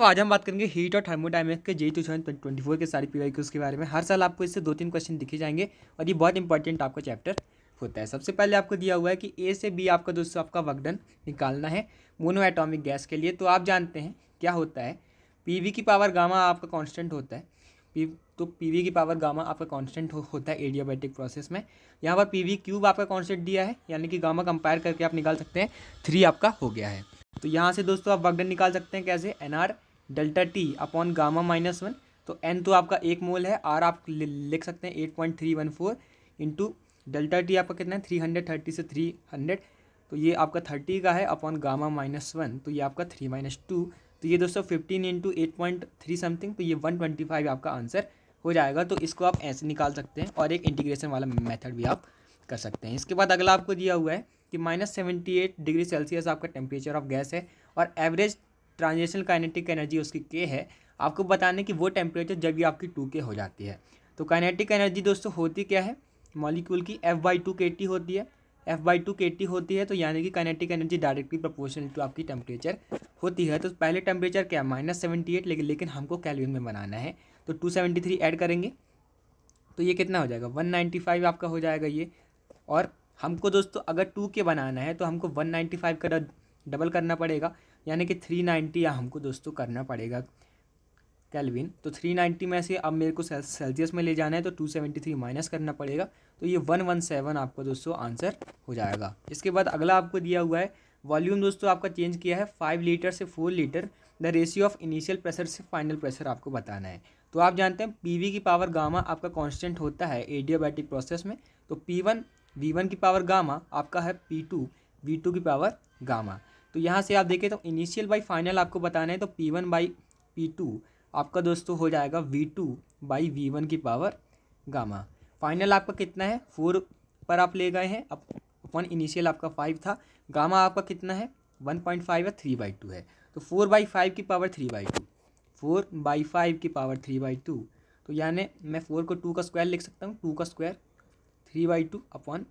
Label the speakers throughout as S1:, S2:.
S1: तो आज हम बात करेंगे हीट और थर्मोडाइनमिक्स के JEE two thousand twenty four के सारे पी वाई के बारे में हर साल आपको इससे दो तीन क्वेश्चन दिखे जाएंगे और ये बहुत इंपॉर्टेंट आपका चैप्टर होता है सबसे पहले आपको दिया हुआ है कि ए से बी आपका दोस्तों आपका वगडन निकालना है मोनो एटॉमिक गैस के लिए तो आप जानते हैं क्या होता है पी की पावर गामा आपका कॉन्स्टेंट होता है पी तो पी की पावर गामा आपका कॉन्स्टेंट हो, होता है एडियाबैटिक प्रोसेस में यहाँ पर पी क्यूब आपका कॉन्स्टेंट दिया है यानी कि गामा कंपेयर करके आप निकाल सकते हैं थ्री आपका हो गया है तो यहाँ से दोस्तों आप वगडन निकाल सकते हैं कैसे N R delta T upon gamma minus one तो एन तो आपका एक मोल है आर आप लिख सकते हैं eight point three one four into delta T आपका कितना है थ्री हंड्रेड थर्टी से थ्री हंड्रेड तो ये आपका थर्टी का है अपॉन गामा माइनस वन तो ये आपका थ्री माइनस टू तो ये दोस्तों fifteen into eight point three something तो ये वन ट्वेंटी फाइव आपका आंसर हो जाएगा तो इसको आप ऐसे निकाल सकते हैं और एक इंटीग्रेशन वाला मेथड भी आप कर सकते हैं इसके बाद अगला आपको दिया हुआ है कि minus seventy eight degree Celsius आपका टेम्परेचर ऑफ गैस है और एवरेज ट्रांजिशनल काइनेटिक एनर्जी उसकी के है आपको बताने की वो टेम्परेचर जब भी आपकी टू के हो जाती है तो काइनेटिक एनर्जी दोस्तों होती क्या है मॉलिक्यूल की F by two K T होती है F by two K T होती है तो यानी कि kinetic energy directly proportional to आपकी टेम्परेचर होती है तो पहले टेम्परेचर क्या है माइनस सेवेंटी एट लेकिन लेकिन हमको कैलविन में बनाना है तो टू सेवेंटी थ्री ऐड करेंगे तो ये कितना हो जाएगा वन नाइन्टी फाइव आपका हो जाएगा ये और हमको दोस्तों अगर टू के बनाना है तो हमको वन नाइन्टी फाइव का डबल करना पड़ेगा यानी कि थ्री नाइन्टी हमको दोस्तों करना पड़ेगा कैलविन तो थ्री नाइन्टी में से अब मेरे को सेल्सियस में ले जाना है तो टू सेवेंटी थ्री माइनस करना पड़ेगा तो ये वन वन सेवन आपका दोस्तों आंसर हो जाएगा इसके बाद अगला आपको दिया हुआ है वॉल्यूम दोस्तों आपका चेंज किया है फाइव लीटर से four litre the ratio of initial pressure से फाइनल प्रेशर आपको बताना है तो आप जानते हैं पी की पावर गामा आपका कॉन्स्टेंट होता है एडियोबैटिक प्रोसेस में तो पी वन वन की पावर गामा आपका है पी टू वी टू की पावर गामा तो यहाँ से आप देखें तो इनिशियल बाई फाइनल आपको बताना है तो P one by P two आपका दोस्तों हो जाएगा V two by V one की पावर गामा फाइनल आपका कितना है फोर पर आप ले गए हैं अब अपन इनिशियल आपका फाइव था गामा आपका कितना है वन पॉइंट फाइव है थ्री बाई टू है तो फोर बाई फाइव की power three by two four by five की पावर थ्री बाई टू तो यानी मैं फोर को टू का स्क्वायर लिख सकता हूँ टू का square three by two upon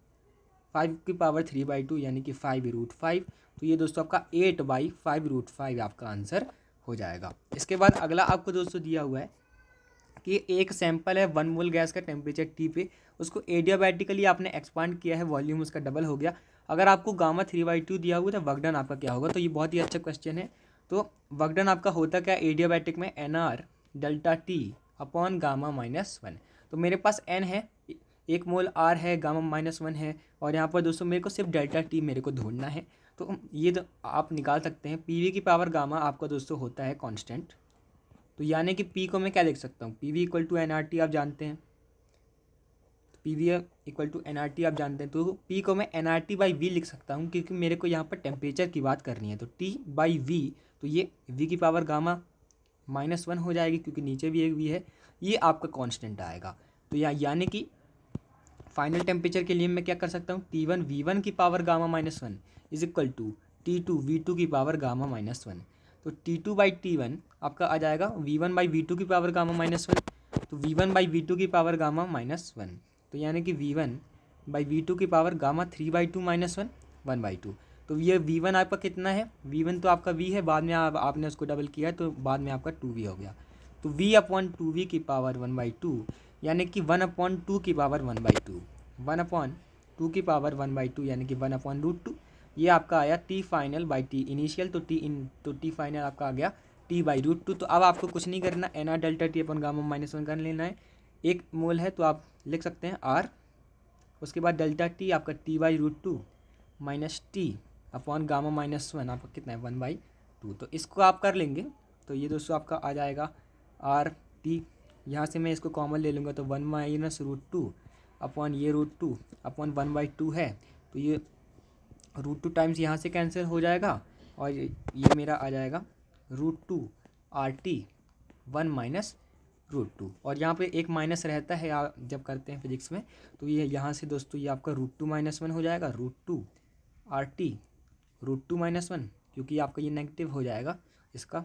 S1: five की पावर थ्री बाई टू यानी कि फाइव रूट फाइव तो ये दोस्तों आपका eight by five root five आपका आंसर हो जाएगा इसके बाद अगला आपको दोस्तों दिया हुआ है कि एक सैंपल है वन मोल गैस का टेम्परेचर टी पे उसको एडियाबैटिकली आपने एक्सपांड किया है वॉल्यूम उसका डबल हो गया अगर आपको गामा थ्री बाई टू दिया हुआ तो वर्कडन आपका क्या होगा तो ये बहुत ही अच्छा क्वेश्चन है तो वर्कडन आपका होता क्या एडियाबैटिक में N R delta T upon gamma minus one तो मेरे पास एन है एक मोल आर है गामा माइनस वन है और यहाँ पर दोस्तों मेरे को सिर्फ डेल्टा टी मेरे को ढूंढना है तो ये तो आप निकाल सकते हैं पी की पावर गामा आपका दोस्तों होता है कॉन्स्टेंट तो यानी कि पी को मैं क्या लिख सकता हूँ P V equal to N R T आप जानते हैं P V equal to N R T आप जानते हैं तो पी को मैं N R T by V लिख सकता हूँ क्योंकि मेरे को यहाँ पर टेम्परेचर की बात करनी है तो टी बाई वी तो ये वी की पावर गामा माइनस वन हो जाएगी क्योंकि नीचे भी एक वी है ये आपका कांस्टेंट आएगा तो यहाँ यानी कि फाइनल टेम्परेचर के लिए मैं क्या कर सकता हूँ टी वन वी वन की power gamma minus one is equal to T two V two की पावर गामा माइनस वन तो T two by T one आपका आ जाएगा V one by V two की पावर गामा माइनस वन तो V one by V two की power gamma minus one तो यानी कि V one by V two की power gamma three by two minus one one by two तो ये we one आपका कितना है वी वन तो आपका वी है बाद में आप, आपने उसको डबल किया तो बाद में आपका टू वी हो गया तो वी अपॉन टू वी की पावर वन बाई टू यानी कि वन अपॉन टू की power one by two one upon two की पावर वन बाई टू यानी कि वन अपॉन रूट टू ये आपका आया T final by T initial तो टी इन तो टी फाइनल आपका आ गया टी बाई रूट टू तो अब आपको कुछ नहीं करना N R delta T upon gamma minus one कर लेना है एक मोल है तो आप लिख सकते हैं आर उसके बाद डेल्टा टी आपका T by root two minus T upon gamma minus one आपका कितना है वन बाई टू तो इसको आप कर लेंगे तो ये दोस्तों आपका आ जाएगा आर टी यहाँ से मैं इसको कॉमन ले लूँगा तो one minus root two upon ये root two upon one by two है तो ये रूट टू टाइम्स यहाँ से कैंसिल हो जाएगा और ये मेरा आ जाएगा root two R T one minus root two और यहाँ पे एक माइनस रहता है आप जब करते हैं फिजिक्स में तो ये यहाँ से दोस्तों ये आपका रूट टू माइनस वन हो जाएगा root two R T root two minus one क्योंकि आपका ये नेगेटिव हो जाएगा इसका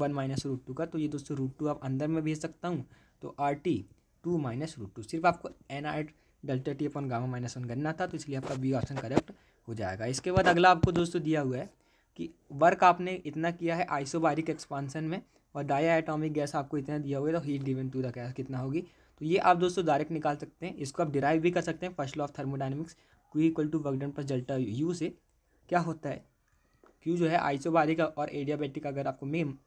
S1: वन माइनस रूट टू का तो ये दोस्तों रूट टू आप अंदर में भेज सकता हूँ तो R T two minus root two सिर्फ आपको N R delta T upon gamma minus one करना था तो इसलिए आपका बी ऑप्शन करेक्ट हो जाएगा इसके बाद अगला आपको दोस्तों दिया हुआ है कि वर्क आपने इतना किया है आइसोबारिक एक्सपांसन में और डाया एटॉमिक गैस आपको इतना दिया हुआ है तो heat given to the gas कितना होगी तो ये आप दोस्तों डायरेक्ट निकाल सकते हैं इसको आप डिराइव भी कर सकते हैं first law of thermodynamics Q equal to work done plus delta U से क्या होता है क्यों जो है आइसोबारिक और एडियाबेटिक अगर आपको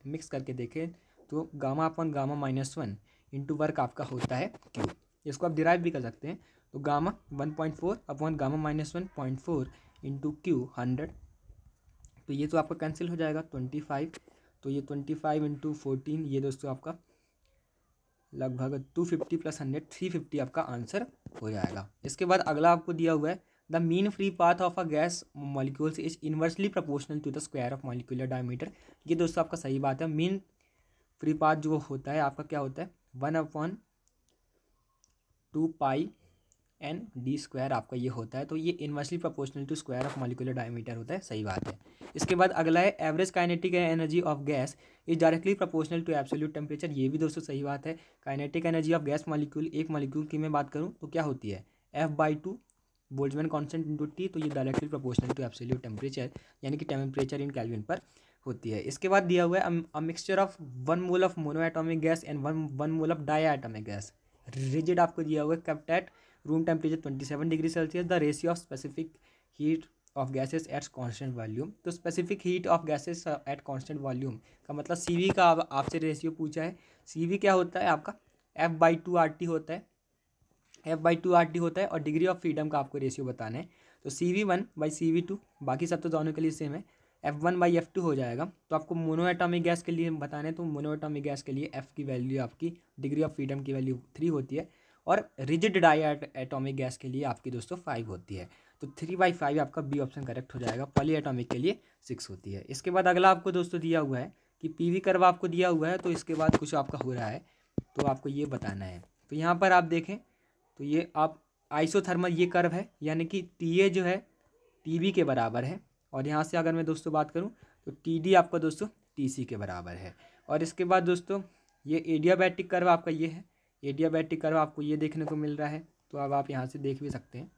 S1: मिक्स करके देखें तो gamma upon gamma minus one into work आपका होता है क्यू इसको आप डिराइव भी कर सकते हैं तो gamma one point four upon gamma minus one point four into Q hundred तो ये तो आपका कैंसिल हो जाएगा ट्वेंटी फाइव तो ये ट्वेंटी फाइव इंटू फोर्टीन ये दोस्तों आपका लगभग two fifty plus hundred three fifty आपका आंसर हो जाएगा इसके बाद अगला आपको दिया हुआ है the mean free path of a gas molecules is inversely proportional to the square of molecular diameter ये दोस्तों आपका सही बात है मीन फ्री पाथ जो होता है आपका क्या होता है one upon two pi N D square आपका ये होता है तो ये inversely proportional to square of molecular diameter होता है सही बात है इसके बाद अगला है average kinetic energy of gas is directly proportional to absolute temperature ये भी दोस्तों सही बात है kinetic energy of gas molecule एक मॉलिक्यूल की मैं बात करूँ तो क्या होती है F by two Boltzmann consent into T तो ये directly proportional to absolute temperature यानी कि टेम्परेचर इन कैलविन पर होती है इसके बाद दिया हुआ है mixture of one mole of monoatomic gas and one one mole of atomic gas rigid आपको दिया हुआ है kept at room temperature twenty seven degree Celsius the ratio of specific heat of gases at constant volume तो specific heat of gases at constant volume का मतलब सी V का आपसे ratio पूछा है सी वी क्या होता है आपका F by two R T होता है F by two R D होता है और डिग्री ऑफ फ्रीडम का आपको रेशियो बताना है तो C V one by C V two बाकी सब तो दोनों के लिए सेम है F one by F two हो जाएगा तो आपको मोनोएटामिक गैस के लिए बताने तो एटॉमिक गैस के लिए एफ़ की वैल्यू आपकी डिग्री ऑफ फ्रीडम की वैल्यू थ्री होती है और रिजिड डाई एटॉमिक गैस के लिए आपकी दोस्तों फाइव होती है तो थ्री बाई फाइव आपका बी ऑप्शन करेक्ट हो जाएगा पॉली एटॉमिक के लिए सिक्स होती है इसके बाद अगला आपको दोस्तों दिया हुआ है कि पी वी कर्व आपको दिया हुआ है तो इसके बाद कुछ आपका हो रहा है तो आपको ये बताना है तो यहाँ पर आप देखें तो ये आप आइसोथर्मल ये कर्व है यानी कि टी ए जो है टी बी के बराबर है और यहाँ से अगर मैं दोस्तों बात करूँ तो टी डी आपका दोस्तों टी सी के बराबर है और इसके बाद दोस्तों ये एडियाबैटिक कर्व आपका ये है एडियाबैटिक कर्व आपको ये देखने को मिल रहा है तो अब आप यहाँ से देख भी सकते हैं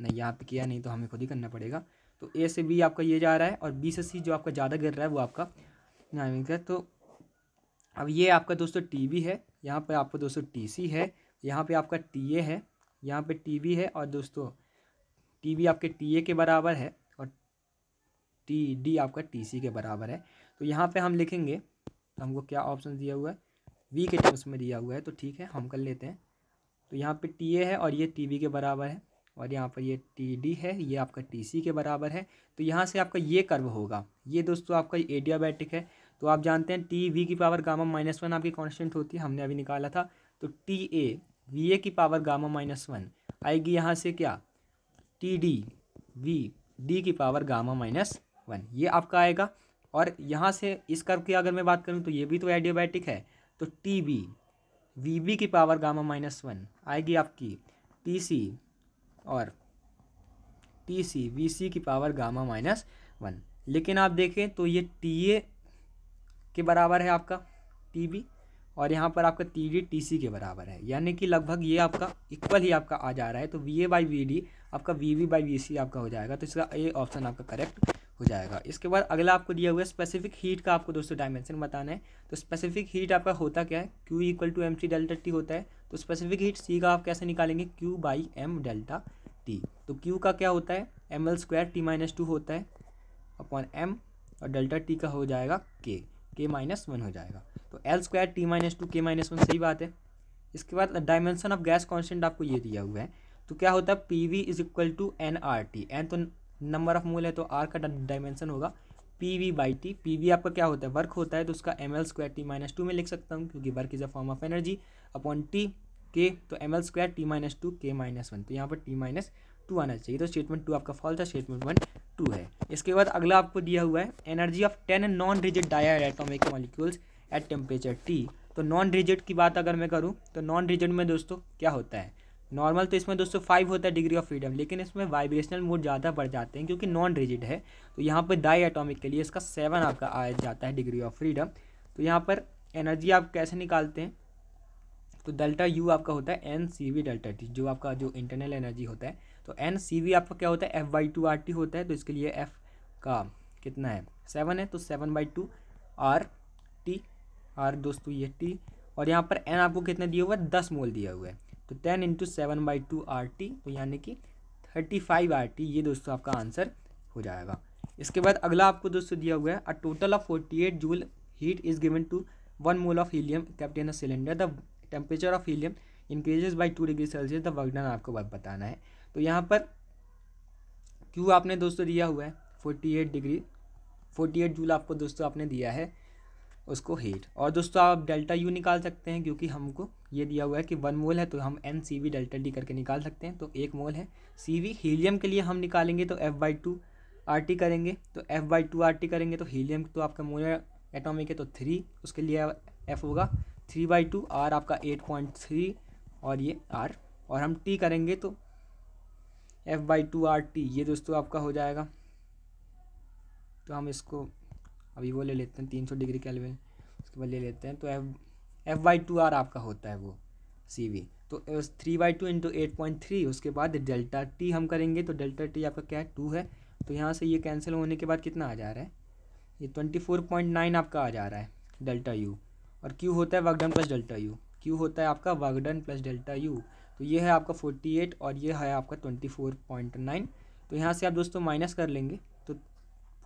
S1: नहीं यहाँ पे किया नहीं तो हमें खुद ही करना पड़ेगा तो ए से बी आपका ये जा रहा है और बी से सी जो आपका ज़्यादा गिर रहा है वो आपका नहीं तो अब ये आपका दोस्तों टी बी है यहाँ पर आपका दोस्तों टी सी है यहाँ पे आपका टी ए है यहाँ पे टी वी है और दोस्तों टी वी आपके टी ए के बराबर है और टी डी आपका टी सी के बराबर है तो यहाँ पे हम लिखेंगे तो हमको क्या ऑप्शन दिया हुआ है वी के टर्म्स में दिया हुआ है तो ठीक है हम कर लेते हैं तो यहाँ पे टी ए है और ये टी वी के बराबर है और यहाँ पर ये टी डी है ये आपका टी सी के बराबर है तो यहाँ से आपका ये कर्व होगा ये दोस्तों आपका एडियाबैटिक है तो आप जानते हैं टी वी की पावर गामा माइनस वन आपकी कॉन्स्टेंट होती है हमने अभी निकाला था तो टी ए वी ए की पावर गामा माइनस वन आएगी यहाँ से क्या टी डी वी डी की पावर गामा माइनस वन ये आपका आएगा और यहाँ से इस कर्व की अगर मैं बात करूँ तो ये भी तो एडियोबैटिक है तो टी बी वी बी की पावर गामा माइनस वन आएगी आपकी टी सी और टी सी वी सी की पावर गामा माइनस वन लेकिन आप देखें तो ये टी ए के बराबर है आपका टी बी और यहाँ पर आपका टी डी टी सी के बराबर है यानी कि लगभग ये आपका इक्वल ही आपका आ जा रहा है तो V A by V D आपका V V by V C आपका हो जाएगा तो इसका ए ऑप्शन आपका करेक्ट हो जाएगा इसके बाद अगला आपको दिया हुआ है स्पेसिफिक हीट का आपको दोस्तों डायमेंशन बताना है तो स्पेसिफिक हीट आपका होता क्या है Q equal to M C delta T होता है तो स्पेसिफिक हीट सी का आप कैसे निकालेंगे Q by M delta T तो क्यू का क्या होता है M L square T minus two होता है अपॉन एम और डेल्टा टी का हो जाएगा के के माइनस वन हो जाएगा तो L square T minus two के माइनस वन सही बात है इसके बाद डायमेंशन ऑफ गैस कॉन्स्टेंट आपको ये दिया हुआ है तो क्या होता है P V is equal to N R T N तो नंबर ऑफ मोल है तो आर का डायमेंशन होगा P V by T P V आपका क्या होता है वर्क होता है तो उसका M L square T minus two में लिख सकता हूँ क्योंकि work is a form of energy upon T के तो M L square T minus two के माइनस वन तो यहाँ पर टी माइनस टू आना चाहिए तो स्टेटमेंट टू आपका फॉल था स्टेटमेंट वन टू है इसके बाद अगला आपको दिया हुआ है energy of ten non rigid diatomic molecules at temperature T तो नॉन रिजिड की बात अगर मैं करूँ तो नॉन रिजिड में दोस्तों क्या होता है नॉर्मल तो इसमें दोस्तों फाइव होता है डिग्री ऑफ फ्रीडम लेकिन इसमें वाइब्रेशनल मोड ज़्यादा बढ़ जाते हैं क्योंकि नॉन रिजिड है तो यहाँ पर डाई एटॉमिक के लिए इसका सेवन आपका आ जाता है डिग्री ऑफ फ्रीडम तो यहाँ पर एनर्जी आप कैसे निकालते हैं तो डेल्टा यू आपका होता है N C V delta T जो आपका जो इंटरनल एनर्जी होता है तो एन सी वी आपका क्या होता है F by two R T होता है तो इसके लिए एफ का कितना है सेवन है तो seven by two R T R दोस्तों ये टी और यहाँ पर एन आपको कितना दिया हुआ है दस मोल दिया हुआ है तो ten into seven by two R T तो यानी कि थर्टी फाइव आर टी ये दोस्तों आपका आंसर हो जाएगा इसके बाद अगला आपको दोस्तों दिया हुआ है a total of forty eight joule heat is given to one mole of helium kept in cylinder the temperature of helium increases by two degree Celsius the work done आपको बताना है तो यहाँ पर क्यू आपने दोस्तों दिया हुआ है forty eight degree forty eight joule आपको दोस्तों आपने दिया है उसको हीट और दोस्तों आप डेल्टा यू निकाल सकते हैं क्योंकि हमको ये दिया हुआ है कि वन मोल है तो हम N C V delta D करके निकाल सकते हैं तो एक मोल है सी वी हीलियम के लिए हम निकालेंगे तो F by two R T करेंगे तो F by two R T करेंगे तो हीलियम तो आपका मोल एटॉमिक है तो थ्री उसके लिए एफ होगा थ्री बाई टू आर आपका एट पॉइंट थ्री और ये आर और हम टी करेंगे तो F by two R T ये दोस्तों आपका हो जाएगा तो हम इसको अभी वो ले लेते हैं तीन सौ डिग्री कैलविन उसके बाद ले लेते हैं तो F F by two R आपका होता है वो सी वी तो three by two into eight point three उसके बाद डेल्टा टी हम करेंगे तो डेल्टा टी आपका क्या है टू है तो यहाँ से ये कैंसिल होने के बाद कितना आ जा रहा है ये ट्वेंटी फोर पॉइंट नाइन आपका आ जा रहा है डेल्टा यू और क्यू होता है work done plus delta U Q होता है आपका वर्कडन प्लस डेल्टा यू तो ये है आपका फोर्टी एट और ये है आपका ट्वेंटी फोर पॉइंट नाइन तो यहाँ से आप दोस्तों माइनस कर लेंगे तो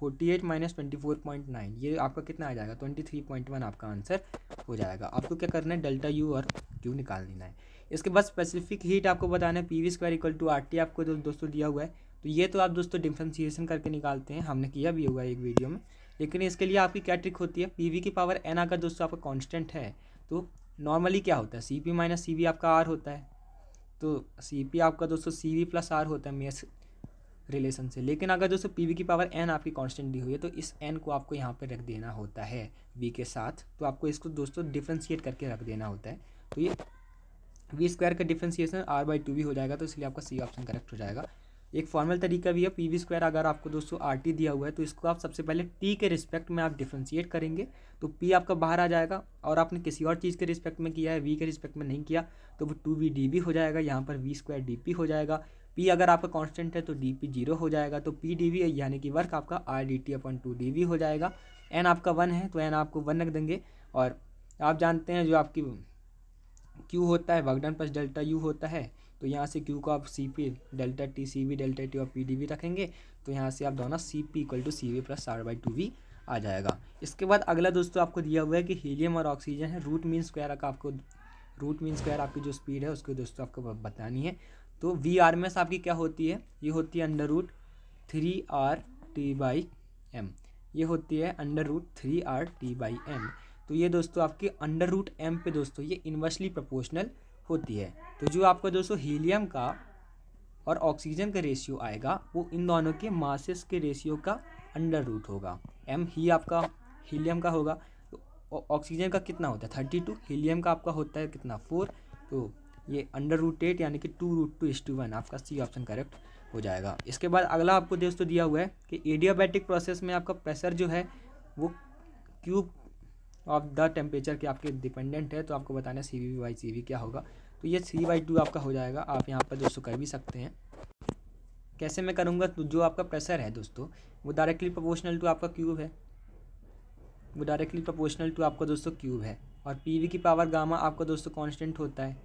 S1: forty eight minus twenty four point nine ये आपका कितना आ जाएगा ट्वेंटी थ्री पॉइंट वन आपका आंसर हो जाएगा आपको क्या करना है डेल्टा यू और क्यू निकाल देना है इसके बाद स्पेसिफिक हीट आपको बताना है P V square equal to R T आपको दो, दोस्तों दिया हुआ है तो ये तो आप दोस्तों डिफ्रेंसीसन करके निकालते हैं हमने किया भी हुआ है एक वीडियो में लेकिन इसके लिए आपकी क्या ट्रिक होती है पी वी की पावर एन आकर दोस्तों आपका कॉन्स्टेंट है तो नॉर्मली क्या होता है C P minus C V आपका आर होता है तो सी पी आपका दोस्तों सी वी प्लस आर होता है मेस रिलेशन से लेकिन अगर दोस्तों पी वी की पावर एन आपकी कॉन्स्टेंट दी हुई है तो इस एन को आपको यहाँ पर रख देना होता है वी के साथ तो आपको इसको दोस्तों डिफ्रेंशिएट करके रख देना होता है तो ये वी स्क्वायर का डिफ्रेंशिएशन आर बाई टू भी हो जाएगा तो इसलिए आपका सी ऑप्शन करेक्ट हो जाएगा एक फॉर्मल तरीका भी है पी वी स्क्वायर अगर आपको दोस्तों आर टी दिया हुआ है तो इसको आप सबसे पहले टी के रिस्पेक्ट में आप डिफ्रेंशिएट करेंगे तो पी आपका बाहर आ जाएगा और आपने किसी और चीज़ के रिस्पेक्ट में किया है वी के रिस्पेक्ट में नहीं किया तो वो टू वी डी बी हो जाएगा यहाँ पर वी स्क्वायर डी पी हो जाएगा पी अगर आपका कॉन्स्टेंट है तो डी पी जीरो हो जाएगा तो पी डी वी यानी कि वर्क आपका R D T upon two D V हो जाएगा एन आपका वन है तो एन आपको वन रख देंगे और आप जानते हैं जो आपकी क्यू होता है वर्कडन प्लस डेल्टा यू होता है तो यहाँ से क्यू को आप C P delta T C V delta T और पी डी वी रखेंगे तो यहाँ से आप दोनों C P equal to C V plus R by two V आ जाएगा इसके बाद अगला दोस्तों आपको दिया हुआ है कि हीलियम और ऑक्सीजन है रूट मीन स्क्वायर का आपको रूट मीन स्क्वायर आपकी जो स्पीड है उसको दोस्तों आपको बतानी है तो वी आर में से आपकी क्या होती है ये होती है under root three R T by M ये होती है under root three R T by M तो ये दोस्तों आपके अंडर रूट एम पे दोस्तों ये इन्वर्सली प्रोपोर्शनल होती है तो जो आपका दोस्तों हीलियम का और ऑक्सीजन का रेशियो आएगा वो इन दोनों के मासेस के रेशियो का अंडर रूट होगा एम ही आपका हीलियम का होगा तो ऑक्सीजन का कितना होता है थर्टी टू हीलियम का आपका होता है कितना फोर तो ये अंडर रूट एट यानी कि two root two is to one आपका सी ऑप्शन करेक्ट हो जाएगा इसके बाद अगला आपको दोस्तों दिया हुआ है कि एडियाबैटिक प्रोसेस में आपका प्रेशर जो है वो क्यूब ऑफ द टेम्परेचर के आपके डिपेंडेंट है तो आपको बताना C V by C V क्या होगा तो ये सी बाई टू आपका हो जाएगा आप यहाँ पर दोस्तों कर भी सकते हैं कैसे मैं करूँगा तो जो आपका प्रेशर है दोस्तों वो डायरेक्टली प्रोपोर्शनल टू आपका क्यूब है वो डायरेक्टली प्रोपोर्शनल टू आपका दोस्तों क्यूब है और पी की पावर गामा आपका दोस्तों कॉन्स्टेंट होता है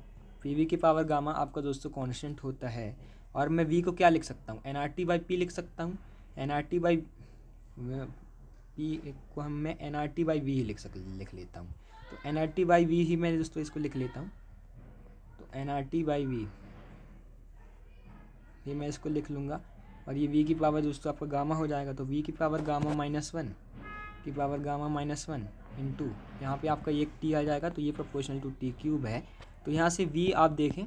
S1: पी की पावर गामा आपका दोस्तों कॉन्स्टेंट होता है और मैं वी को क्या लिख सकता हूँ N R T by P लिख सकता हूँ N R T by E को हम मैं N R T by V ही लिख सक लिख लेता हूँ तो N R T by V ही मैं दोस्तों इसको लिख लेता हूँ तो N R T by V ये मैं इसको लिख लूँगा और ये वी की पावर दोस्तों आपका गामा हो जाएगा तो वी की पावर गामा माइनस वन की power gamma minus one into यहाँ पर आपका एक टी आ जाएगा तो ये प्रोपोर्शनल टू टी क्यूब है तो यहाँ से वी आप देखें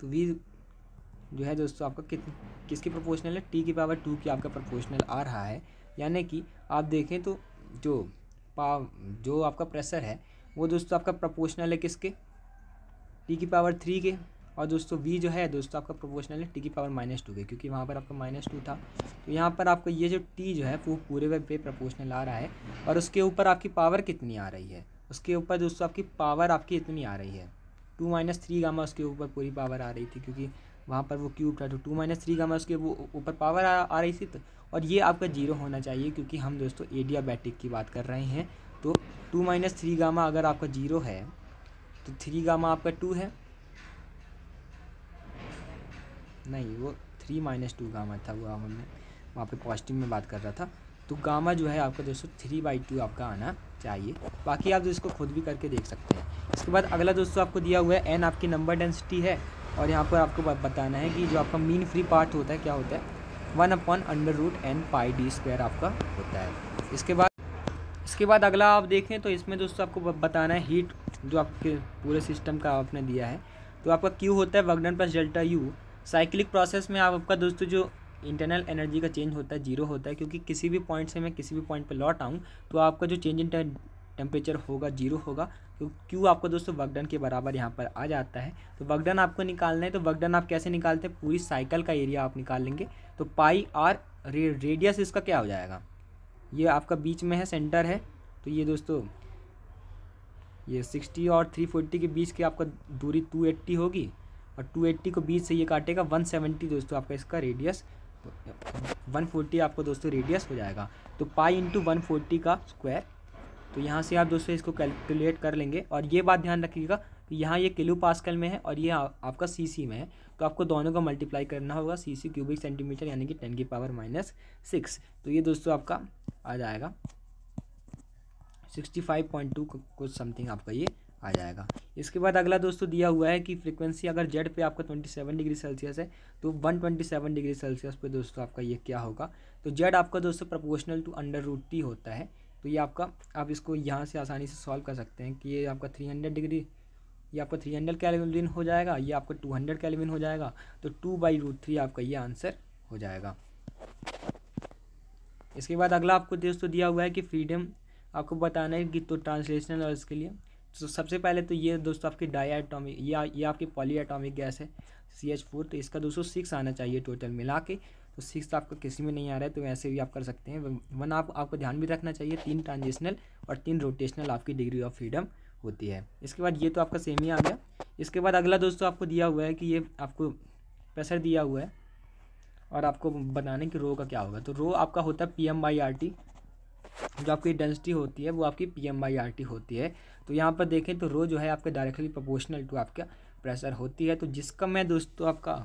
S1: तो वी जो है दोस्तों आपका कित किसकी प्रोपोर्शनल है टी की पावर टू की आपका प्रोपोर्शनल आ रहा है यानी कि आप देखें तो जो पा जो आपका प्रेशर है वो दोस्तों आपका प्रोपोर्शनल है किसके टी की पावर थ्री के और दोस्तों वी जो है दोस्तों आपका प्रोपोर्शनल है टी की पावर माइनस टू के क्योंकि वहाँ पर आपका माइनस टू था तो यहाँ पर आपका ये जो टी जो है वो पूरे वे पे प्रोपोर्शनल आ रहा है और उसके ऊपर आपकी पावर कितनी आ रही है उसके ऊपर दोस्तों आपकी पावर आपकी इतनी आ रही है टू माइनस थ्री गामा उसके ऊपर पूरी पावर आ रही थी क्योंकि वहाँ पर वो क्यूब था तो टू माइनस थ्री का मैं उसके वो ऊपर पावर आ, आ रही थी तो और ये आपका जीरो होना चाहिए क्योंकि हम दोस्तों एडियाबैटिक की बात कर रहे हैं तो टू माइनस थ्री गामा अगर आपका जीरो है तो थ्री गामा आपका टू है नहीं वो थ्री माइनस टू गामा था वो हमने वहाँ पे पॉजिटिव में बात कर रहा था तो गामा जो है आपका दोस्तों थ्री बाई टू आपका आना चाहिए बाकी आप जो इसको खुद भी करके देख सकते हैं इसके बाद अगला दोस्तों आपको दिया हुआ है एन आपकी नंबर डेंसिटी है और यहाँ पर आपको बताना है कि जो आपका मीन फ्री पार्ट होता है क्या होता है one upon under root N pi D square आपका होता है इसके बाद इसके बाद अगला आप देखें तो इसमें दोस्तों आपको बताना है हीट जो आपके पूरे सिस्टम का आपने दिया है तो आपका क्यू होता है work done plus delta U cyclic process में आप आपका दोस्तों जो इंटरनल एनर्जी का चेंज होता है जीरो होता है क्योंकि किसी भी पॉइंट से मैं किसी भी पॉइंट पर लौट आऊँ तो आपका जो चेंज इन टेम्परेचर होगा जीरो होगा तो क्यू आपका दोस्तों वर्कडन के बराबर यहाँ पर आ जाता है तो वर्कडन आपको निकालना है तो वर्कडन आप कैसे निकालते हैं पूरी साइकिल का एरिया आप निकाल लेंगे तो पाई आर रे, रेडियस इसका क्या हो जाएगा ये आपका बीच में है सेंटर है तो ये दोस्तों ये सिक्सटी और थ्री फोर्टी के बीच की आपका दूरी टू एट्टी होगी और टू एट्टी को बीच से ये काटेगा वन सेवेंटी दोस्तों आपका इसका रेडियस वन फोर्टी आपको दोस्तों रेडियस हो जाएगा तो पाई इंटू वन फोर्टी का स्क्वायर तो यहाँ से आप दोस्तों इसको कैलकुलेट कर लेंगे और ये बात ध्यान रखिएगा कि यहाँ ये किलो पास्कल में है और ये आ, आपका सीसी में है तो आपको दोनों का मल्टीप्लाई करना होगा सीसी क्यूबिक सेंटीमीटर यानी कि टेन की पावर माइनस सिक्स तो ये दोस्तों आपका आ जाएगा सिक्सटी फाइव पॉइंट टू कुछ समथिंग आपका ये आ जाएगा इसके बाद अगला दोस्तों दिया हुआ है कि फ्रिक्वेंसी अगर जेड पे आपका सेवन डिग्री सेल्सियस है तो सेवन डिग्री सेल्सियस पे दोस्तों आपका ये क्या होगा तो जेड आपका दोस्तों proportional to under root T होता है तो ये आपका आप इसको यहाँ से आसानी से सॉल्व कर सकते हैं कि ये आपका थ्री हंड्रेड डिग्री ये आपका थ्री हंड्रेड कैलविन हो जाएगा ये आपका टू हंड्रेड कैलविन हो जाएगा तो टू बाई रूट थ्री आपका ये आंसर हो जाएगा इसके बाद अगला आपको दोस्तों दिया हुआ है कि फ्रीडम आपको बताना है कि तो ट्रांसलेशनल और इसके लिए तो सबसे पहले तो ये दोस्तों आपकी डाई एटोमिक या ये आपकी पॉली एटोमिक गैस है सी एच फोर तो इसका दोस्तों सिक्स आना चाहिए टोटल मिला के तो सिक्स तो आपका किसी में नहीं आ रहा है तो वैसे भी आप कर सकते हैं वन आप, आपको ध्यान भी रखना चाहिए तीन ट्रांजिशनल और तीन रोटेशनल आपकी डिग्री ऑफ फ्रीडम होती है इसके बाद ये तो आपका सेम ही आ गया इसके बाद अगला दोस्तों आपको दिया हुआ है कि ये आपको प्रेशर दिया हुआ है और आपको बताने की रो का क्या होगा तो रो आपका होता है P M by R T जो आपकी डेंसिटी होती है वो आपकी P M by R T होती है तो यहाँ पर देखें तो रो जो है आपके डायरेक्टली प्रोपोर्शनल टू आपका प्रेशर होती है तो जिसका मैं दोस्तों आपका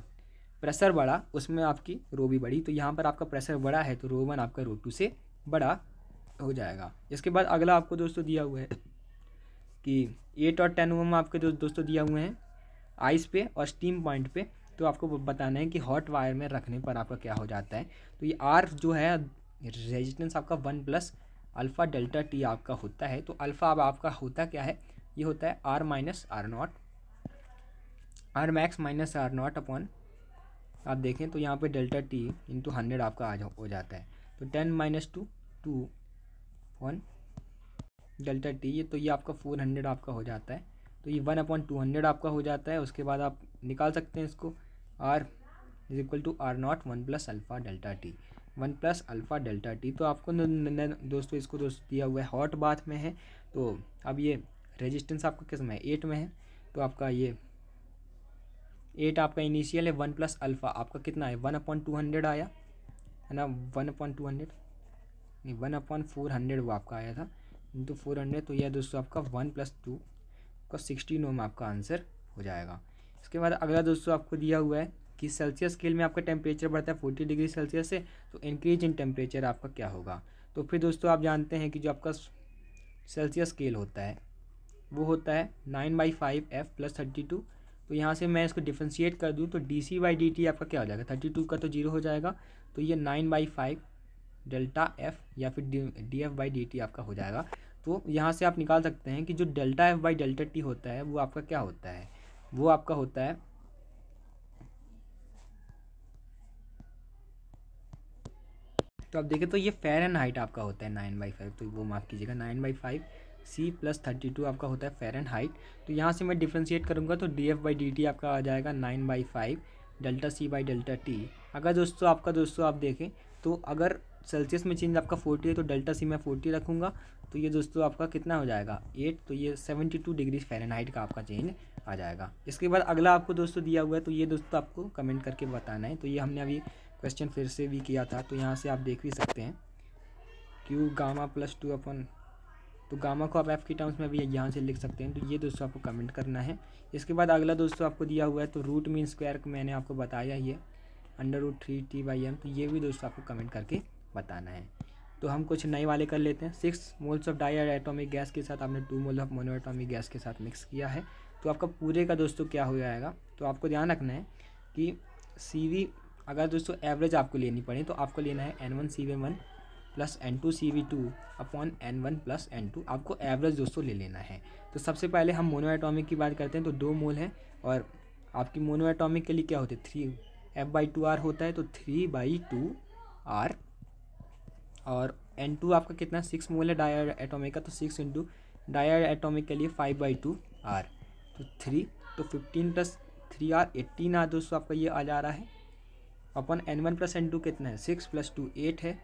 S1: प्रेशर बढ़ा उसमें आपकी रो भी बढ़ी तो यहाँ पर आपका प्रेशर बढ़ा है तो रो वन आपका रो टू से बड़ा हो जाएगा इसके बाद अगला आपको दोस्तों दिया हुआ है कि एट और टेन ओम आपके जो दोस्तों दिया हुए हैं आइस पे और स्टीम पॉइंट पे तो आपको बताना है कि हॉट वायर में रखने पर आपका क्या हो जाता है तो ये आर जो है रेजिस्टेंस आपका one plus alpha delta T आपका होता है तो अल्फ़ा अब आपका होता क्या है ये होता है R minus R naught R max minus R naught upon आप देखें तो यहाँ पे डेल्टा टी इंटू हंड्रेड आपका आ जा हो जाता है तो ten minus two two one delta T ये तो ये आपका फोर हंड्रेड आपका हो जाता है तो ये वन अपॉइंट टू हंड्रेड आपका हो जाता है उसके बाद आप निकाल सकते हैं इसको R is equal to R naught one plus alpha delta T one plus alpha delta T तो आपको न, न, न, दोस्तों इसको दोस्त दिया हुआ है हॉट बाथ में है तो अब ये रेजिस्टेंस आपका किस में है एट में है तो आपका ये एट आपका इनिशियल है वन प्लस अल्फ़ा आपका कितना है वन अपॉइंट टू हंड्रेड आया है ना वन अपॉइंट टू हंड्रेड नहीं वन अपॉइंट फोर हंड्रेड वो आपका आया था इंटू फोर हंड्रेड तो यह दोस्तों आपका वन प्लस टू का सिक्सटीन ओम आपका आंसर हो जाएगा इसके बाद अगला दोस्तों आपको दिया हुआ है कि सेल्सियस स्केल में आपका टेम्परेचर बढ़ता है फोर्टी डिग्री सेल्सियस से तो इंक्रीज इन टेम्परेचर आपका क्या होगा तो फिर दोस्तों आप जानते हैं कि जो आपका सेल्सियस स्केल होता है वो होता है nine by five F plus thirty two तो यहाँ से मैं इसको डिफ्रेंशिएट कर दूँ तो D C by D T आपका क्या हो जाएगा थर्टी टू का तो जीरो हो जाएगा तो ये nine by five delta F या फिर D F by D T आपका हो जाएगा तो यहाँ से आप निकाल सकते हैं कि जो delta F by delta T होता है वो आपका क्या होता है वो आपका होता है तो आप देखें तो ये फेयर एंड हाइट आपका होता है नाइन बाई फाइव तो वो माफ़ कीजिएगा nine by five C plus thirty two आपका होता है फेरन हाइट तो यहाँ से मैं डिफ्रेंशिएट करूँगा तो D F by D T आपका आ जाएगा nine by five delta C by delta T अगर दोस्तों आपका दोस्तों आप देखें तो अगर सेल्सियस में चेंज आपका फोर्टी है तो डेल्टा सी मैं फोर्टी रखूँगा तो ये दोस्तों आपका कितना हो जाएगा एट तो ये सेवेंटी टू डिग्री हाइट का आपका चेंज आ जाएगा इसके बाद अगला आपको दोस्तों दिया हुआ है तो ये दोस्तों आपको कमेंट करके बताना है तो ये हमने अभी क्वेश्चन फिर से भी किया था तो यहाँ से आप देख भी सकते हैं Q gamma plus two upon तो गामा को आप एफ़ की टर्म्स में भी यहाँ से लिख सकते हैं तो ये दोस्तों आपको कमेंट करना है इसके बाद अगला दोस्तों आपको दिया हुआ है तो रूट मीन स्क्वायर को मैंने आपको बताया ही है under root three T by M तो ये भी दोस्तों आपको कमेंट करके बताना है तो हम कुछ नए वाले कर लेते हैं six moles of diatomic gas के साथ आपने two mole of monoatomic gas के साथ मिक्स किया है तो आपका पूरे का दोस्तों क्या हो जाएगा तो आपको ध्यान रखना है कि सी अगर दोस्तों एवरेज आपको लेनी पड़े तो आपको लेना है N one C one plus N two C V two upon N one plus N two आपको एवरेज दोस्तों ले लेना है तो सबसे पहले हम मोनो एटॉमिक की बात करते हैं तो दो मोल हैं और आपकी मोनो एटॉमिक के लिए क्या होते हैं three F by two R होता है तो थ्री बाई टू आर और एन टू आपका कितना सिक्स मोल है डायर एटॉमिक का तो सिक्स इंटू डायर एटॉमिक के लिए फाइव बाई टू आर तो थ्री तो fifteen plus three R eighteen R दोस्तों आपका ये आ जा रहा है upon N one plus N two कितना है सिक्स प्लस टू एट है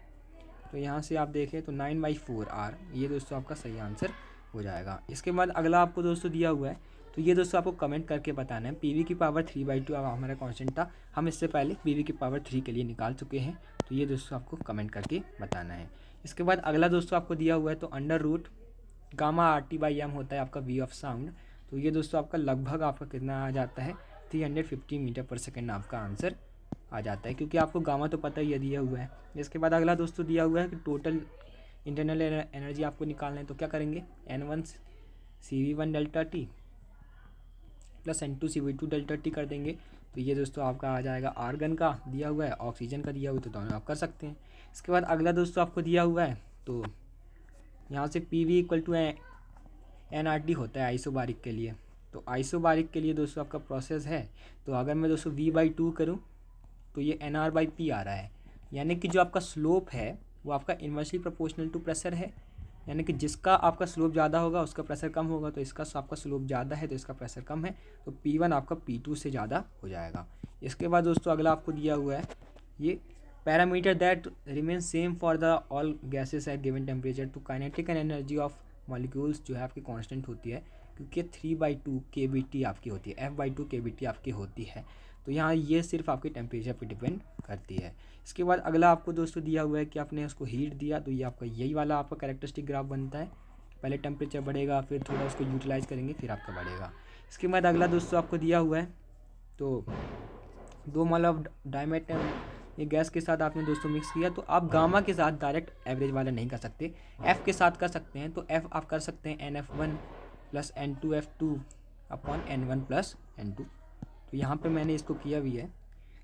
S1: तो यहाँ से आप देखें तो नाइन बाई फोर आर ये दोस्तों आपका सही आंसर हो जाएगा इसके बाद अगला आपको दोस्तों दिया हुआ है तो ये दोस्तों आपको कमेंट करके बताना है पी की पावर थ्री बाई टू हमारा कॉन्सेंट था हम इससे पहले पी की पावर थ्री के लिए निकाल चुके हैं तो ये दोस्तों आपको कमेंट करके बताना है इसके बाद अगला दोस्तों आपको दिया हुआ है तो under root gamma R T by M होता है आपका वी ऑफ साउंड तो ये दोस्तों आपका लगभग आपका कितना आ जाता है three hundred fifty metre per second आपका आंसर आ जाता है क्योंकि आपको गामा तो पता ही है दिया हुआ है इसके बाद अगला दोस्तों दिया हुआ है कि टोटल इंटरनल एनर्जी आपको निकालना है तो क्या करेंगे N one C V one delta T plus N two C V two delta T कर देंगे तो ये दोस्तों आपका आ जाएगा आर्गन का दिया हुआ है ऑक्सीजन का दिया हुआ तो दोनों आप कर सकते हैं इसके बाद अगला दोस्तों आपको दिया हुआ है तो यहाँ से P V equal to N R T होता है आइसोबारिक के लिए तो आइसोबारिक के लिए दोस्तों आपका प्रोसेस है तो अगर मैं दोस्तों वी बाई टू करूँ तो ये एन आर बाई पी आ रहा है यानी कि जो आपका स्लोप है वो आपका इन्वर्सली प्रोपोर्शनल टू प्रेशर है यानी कि जिसका आपका स्लोप ज़्यादा होगा उसका प्रेशर कम होगा तो इसका आपका स्लोप ज़्यादा है तो इसका प्रेशर कम है तो पी वन आपका पी टू से ज़्यादा हो जाएगा इसके बाद दोस्तों अगला आपको दिया हुआ है ये parameter that remain same for the all gases at given temperature to kinetic and energy of molecules जो है आपकी कॉन्स्टेंट होती है क्योंकि three by two K B T आपकी होती है F by two K B T आपकी होती है तो यहाँ ये सिर्फ आपके टेम्परेचर पर डिपेंड करती है इसके बाद अगला आपको दोस्तों दिया हुआ है कि आपने उसको हीट दिया तो ये आपका यही वाला आपका करेक्टरिस्टिक ग्राफ बनता है पहले टेम्परेचर बढ़ेगा फिर थोड़ा उसको यूटिलाइज करेंगे फिर आपका बढ़ेगा इसके बाद अगला दोस्तों आपको दिया हुआ है तो दो माल ऑफ डायमेट ये गैस के साथ आपने दोस्तों मिक्स किया तो आप गामा के साथ डायरेक्ट एवरेज वाला नहीं कर सकते एफ़ के साथ कर सकते हैं तो एफ़ आप कर सकते हैं N F one plus N two F two upon N one plus N two तो यहाँ पे मैंने इसको किया भी है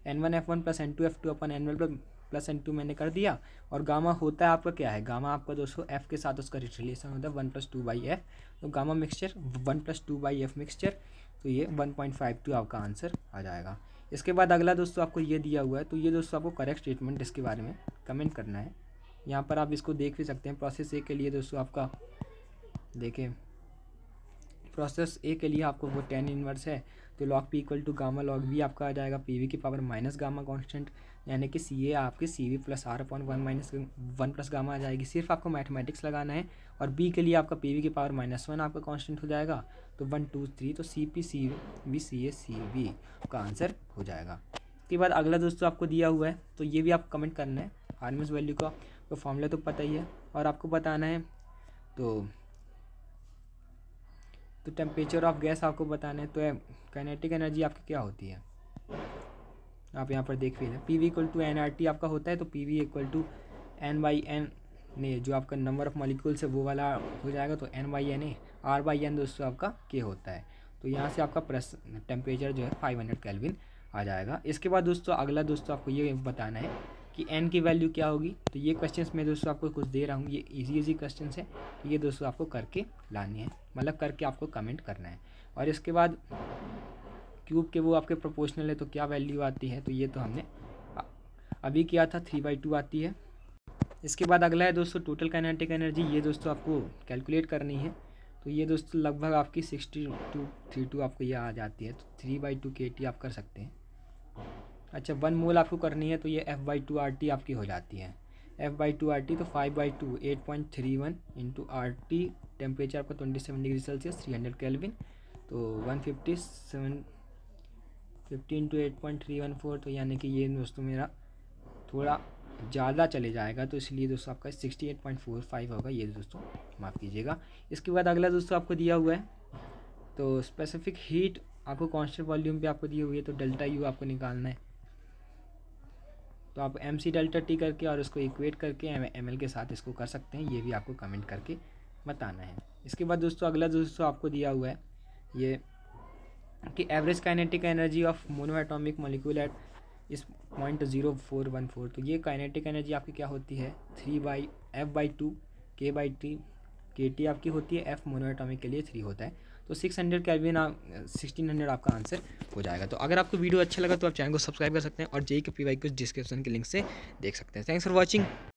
S1: N one F one plus N two F two upon N one plus N two मैंने कर दिया और गामा होता है आपका क्या है गामा आपका दोस्तों एफ के साथ उसका रिलेशन होता है one plus two by F तो gamma mixture one plus two by F mixture तो ये वन पॉइंट फाइव टू आपका आंसर आ जाएगा इसके बाद अगला दोस्तों आपको ये दिया हुआ है तो ये दोस्तों आपको करेक्ट स्टेटमेंट इसके बारे में कमेंट करना है यहाँ पर आप इसको देख भी सकते हैं प्रोसेस ए के लिए दोस्तों आपका देखें प्रोसेस ए के लिए आपको वो टेन इन्वर्स है तो log P equal to gamma log V आपका आ जाएगा पी वी की पावर माइनस गामा कॉन्स्टेंट यानी कि सी ए आपके C V plus R upon one minus one plus gamma आ जाएगी सिर्फ आपको मैथमेटिक्स लगाना है और बी के लिए आपका पी वी की पावर माइनस वन आपका कॉन्स्टेंट हो जाएगा तो वन टू थ्री तो C P C V C A C V का आंसर हो जाएगा उसके बाद अगला दोस्तों आपको दिया हुआ है तो ये भी आपको कमेंट करना है हारमस वैल्यू का तो फॉर्मूला तो पता ही है और आपको बताना है तो तो टेम्परेचर ऑफ गैस आपको बताना है तो काइनेटिक एनर्जी आपकी क्या होती है आप यहाँ पर देख लीजिए P V equal to N R T आपका होता है तो P V equal to N by N ने जो आपका नंबर ऑफ मॉलिक्यूल्स है वो वाला हो जाएगा तो N by N A R by N दोस्तों आपका के होता है तो यहाँ से आपका प्रेस टेम्परेचर जो है फाइव हंड्रेड कैलविन आ जाएगा इसके बाद दोस्तों अगला दोस्तों आपको ये बताना है कि एन की वैल्यू क्या होगी तो ये क्वेश्चंस मैं दोस्तों आपको कुछ दे रहा हूँ ये इजी इजी क्वेश्चन है तो ये दोस्तों आपको करके लानी है मतलब करके आपको कमेंट करना है और इसके बाद क्यूब के वो आपके प्रोपोर्शनल है तो क्या वैल्यू आती है तो ये तो हमने अभी किया था थ्री बाई टू आती है इसके बाद अगला है दोस्तों टोटल कैनेटिक एनर्जी ये दोस्तों आपको कैलकुलेट करनी है तो ये दोस्तों लगभग आपकी सिक्सटी टू थ्री टू आपको ये आ जाती है तो थ्री बाई टू के आप कर सकते हैं अच्छा वन मोल आपको करनी है तो ये F by two R T आपकी हो जाती है F by two R T तो five by two eight point three one into R T temperature आपका twenty seven degree Celsius three hundred kelvin तो one fifty seven fifty into eight point three one four तो यानी कि ये दोस्तों मेरा थोड़ा ज़्यादा चले जाएगा तो इसलिए दोस्तों आपका sixty eight point four five होगा ये दोस्तों माफ़ कीजिएगा इसके बाद अगला दोस्तों आपको दिया हुआ है तो स्पेसिफिक हीट आपको कॉन्स्टेंट वॉल्यूम पे आपको दी हुई है तो डेल्टा यू आपको निकालना है तो आप एम सी डेल्टा टी करके और इसको इक्वेट करके एम एल के साथ इसको कर सकते हैं ये भी आपको कमेंट करके बताना है इसके बाद दोस्तों अगला दोस्तों आपको दिया हुआ है ये कि average kinetic energy of monoatomic molecule at is point zero four one four तो ये काइनेटिक एनर्जी आपकी क्या होती है three by F by two K by T K T आपकी होती है एफ मोनोएटॉमिक के लिए थ्री होता है तो सिक्स हंड्रेड कैबिन आप सिक्सटीन हंड्रेड आपका आंसर हो जाएगा तो अगर आपको वीडियो अच्छा लगा तो आप चैनल को सब्सक्राइब कर सकते हैं और जेई के पी वाई को डिस्क्रिप्शन के लिंक से देख सकते हैं थैंक्स फॉर वॉचिंग